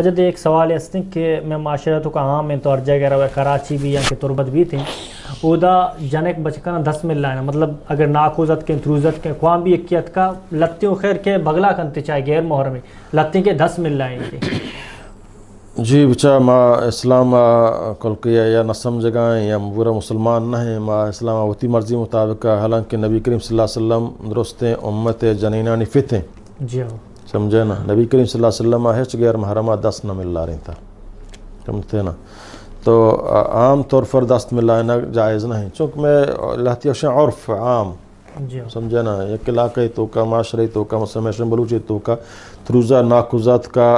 मुझे तो एक सवाल ऐसा थी कि मैं तो का आम तो अर्जा हुआ कराची भी या कि तुरबत भी थी उदा जनक ना दस मिल लाना मतलब अगर नाखुजत के त्रुजत के ख्वाम भी एक्कीत का लत्तियों खैर के बगला कंते चाहे गैर मोहर में लत्ती के दस मिल लाएंगे जी बचा माँ इस्लाम कलकिया या न समझगा या बुरा मुसलमान न है माँ इस्लाम वती मर्जी मुताबिक हालांकि नबी करीम सल्लल्लाहु अलैहि वसल्लम दुरुस्त उम्मत जनीना निफित हैं जी हाँ समझे ना नबी करीम वसल्लम हज गैर महरमा दस न मिल रही था समझते ना तो आम तौर पर दस्त मिलाना जायज़ नहीं चूँकि मैं लहती हूँ औरफ आम हाँ। समझे ना एक इलाक़े तो का माशरे तो का मसलम बलूची तो का थ्रूज़ा नाकुजात का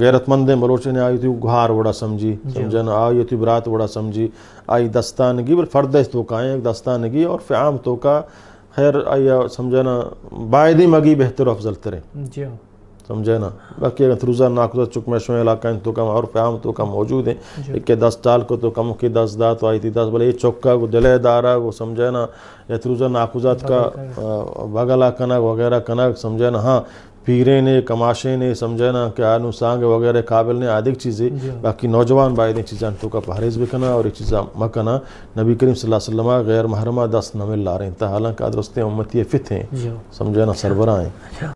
गैरतमंद बलोचे ने आई थी घुहार वड़ा समझी हाँ। समझे ना आई थी बरात वड़ा समझी आई दस्तानगी पर फर्द तो का एक दस्तानगी और फिर आम तो का खैर आया समझाना बायदे मगी बेहतर अफजल तेरे जी हाँ। समझे ना बाकी अगर तरुजा नाकुजा चुकमेश इलाका तो कम और प्याम तो कम मौजूद है इक्के दस टाल को तो कम के दस दा तो आई थी दस बोले ये चौका वो दलेदारा वो समझे ना या तरुजा नाकुजात का बगला कनक वगैरह कनक समझे ना हाँ पीरे ने कमाशे ने समझना क्या सांग वगैरह काबिल ने आदि चीज़ें बाकी नौजवान भाई ने चीज़ां तो का परहेज भी करना और एक चीज़ मकना नबी करीम सल्लल्लाहु अलैहि वसल्लम गैर महरमा दस नमिल ला रहे हैं हालांकि अदरस्ते उम्मती फित हैं समझना सरबरा हैं अच्छा।